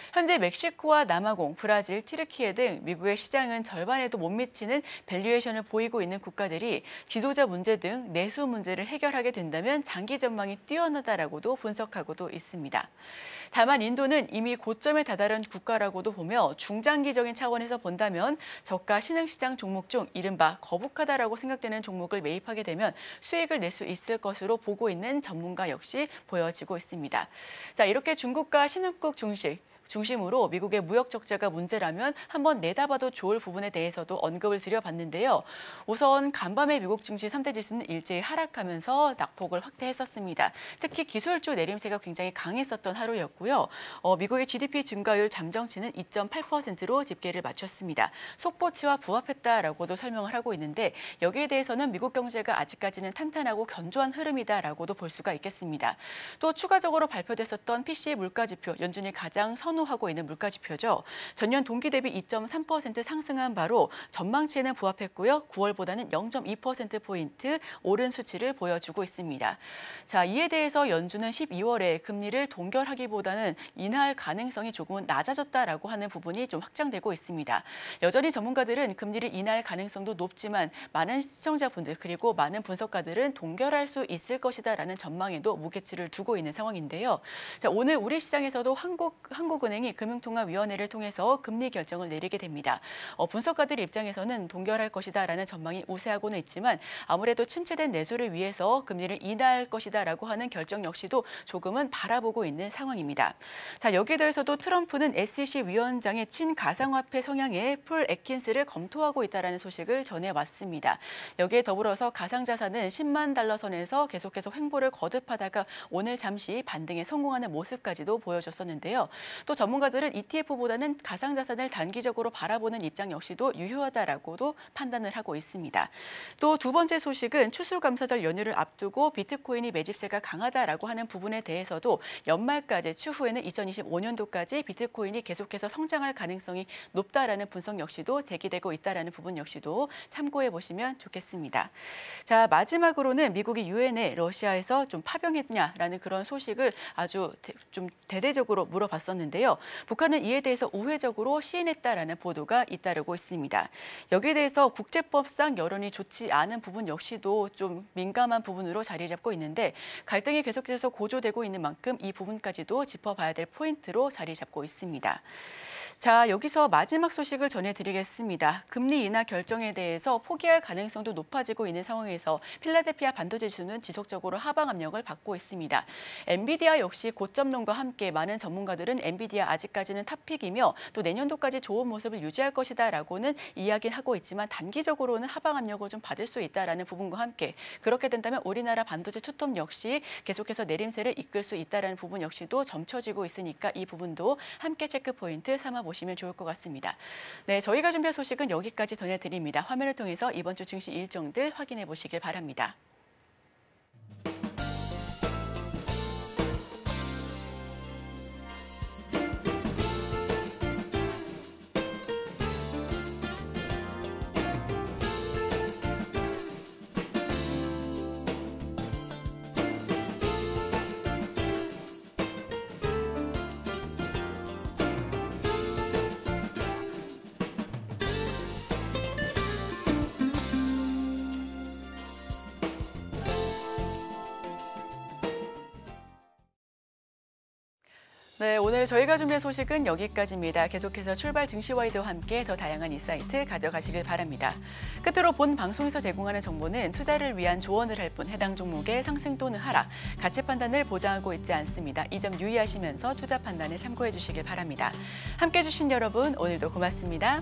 현재 멕시코와 남아공, 브라질, 튀르키예 등 미국의 시장은 절반에도 못 미치는 밸류에이션을 보이고 있는 국가들이 지도자 문제 등 내수 문제를 해결하게 된다면 장기 전망이 뛰어나다라고도 분석하고도 있습니다. 다만 인도는 이미 고점에 다다른 국가라고도 보며 중장기적인 차원에서 본다면 저가 신흥시장 종목 중 이른바 거북하다라고 생각되는 종목을 매입하게 되면 수익을 낼 수 있을 것으로 보고 있는 전문가 역시 보여지고 있습니다. 자 이렇게 중국과 신흥국 중식 중심으로 미국의 무역 적자가 문제라면 한번 내다봐도 좋을 부분에 대해서도 언급을 드려봤는데요. 우선 간밤에 미국 증시 3대 지수는 일제히 하락하면서 낙폭을 확대했었습니다. 특히 기술주 내림세가 굉장히 강했었던 하루였고요. 어, 미국의 GDP 증가율 잠정치는 2.8%로 집계를 마쳤습니다. 속보치와 부합했다라고도 설명을 하고 있는데 여기에 대해서는 미국 경제가 아직까지는 탄탄하고 견조한 흐름이다라고도 볼 수가 있겠습니다. 또 추가적으로 발표됐었던 p c 물가지표 연준이 가장 선호 선호하고 있는 물가지표죠. 전년 동기 대비 2.3% 상승한 바로 전망치에는 부합했고요. 9월보다는 0.2%포인트 오른 수치를 보여주고 있습니다. 자, 이에 대해서 연준은 12월에 금리를 동결하기보다는 인하할 가능성이 조금은 낮아졌다라고 하는 부분이 좀 확장되고 있습니다. 여전히 전문가들은 금리를 인하할 가능성도 높지만 많은 시청자분들 그리고 많은 분석가들은 동결할 수 있을 것이다라는 전망에도 무게치를 두고 있는 상황인데요. 자, 오늘 우리 시장에서도 한국 한국은 한국은행이 금융통화위원회를 통해서 금리 결정을 내리게 됩니다. 어, 분석가들 입장에서는 동결할 것이다라는 전망이 우세하고는 있지만 아무래도 침체된 내수를 위해서 금리를 인하할 것이다라고 하는 결정 역시도 조금은 바라보고 있는 상황입니다. 자 여기에 대해서도 트럼프는 SEC 위원장의 친가상화폐 성향의 풀 에킨스를 검토하고 있다라는 소식을 전해왔습니다. 여기에 더불어서 가상자산은 10만 달러 선에서 계속해서 횡보를 거듭하다가 오늘 잠시 반등에 성공하는 모습까지도 보여줬었는데요. 또 전문가들은 ETF보다는 가상자산을 단기적으로 바라보는 입장 역시도 유효하다라고도 판단을 하고 있습니다. 또 두 번째 소식은 추수감사절 연휴를 앞두고 비트코인이 매집세가 강하다라고 하는 부분에 대해서도 연말까지 추후에는 2025년도까지 비트코인이 계속해서 성장할 가능성이 높다라는 분석 역시도 제기되고 있다라는 부분 역시도 참고해 보시면 좋겠습니다. 자 마지막으로는 미국이 유엔에 러시아에서 좀 파병했냐라는 그런 소식을 아주 대, 좀 대대적으로 물어봤었는데. 있는데요. 북한은 이에 대해서 우회적으로 시인했다라는 보도가 잇따르고 있습니다. 여기에 대해서 국제법상 여론이 좋지 않은 부분 역시도 좀 민감한 부분으로 자리 잡고 있는데 갈등이 계속해서 고조되고 있는 만큼 이 부분까지도 짚어봐야 될 포인트로 자리 잡고 있습니다. 자, 여기서 마지막 소식을 전해드리겠습니다. 금리 인하 결정에 대해서 포기할 가능성도 높아지고 있는 상황에서 필라델피아 반도체 지수는 지속적으로 하방 압력을 받고 있습니다. 엔비디아 역시 고점론과 함께 많은 전문가들은 엔비디아 아직까지는 탑픽이며 또 내년도까지 좋은 모습을 유지할 것이다라고는 이야기를 하고 있지만 단기적으로는 하방 압력을 좀 받을 수 있다라는 부분과 함께 그렇게 된다면 우리나라 반도체 투톱 역시 계속해서 내림세를 이끌 수 있다라는 부분 역시도 점쳐지고 있으니까 이 부분도 함께 체크 포인트 삼아 보겠습니다. 보시면 좋을 것 같습니다. 네, 저희가 준비한 소식은 여기까지 전해드립니다. 화면을 통해서 이번 주 증시 일정들 확인해 보시길 바랍니다. 네, 오늘 저희가 준비한 소식은 여기까지입니다. 계속해서 출발 증시 와이드와 함께 더 다양한 인사이트 가져가시길 바랍니다. 끝으로 본 방송에서 제공하는 정보는 투자를 위한 조언을 할 뿐 해당 종목의 상승 또는 하락, 가치 판단을 보장하고 있지 않습니다. 이 점 유의하시면서 투자 판단을 참고해 주시길 바랍니다. 함께해 주신 여러분 오늘도 고맙습니다.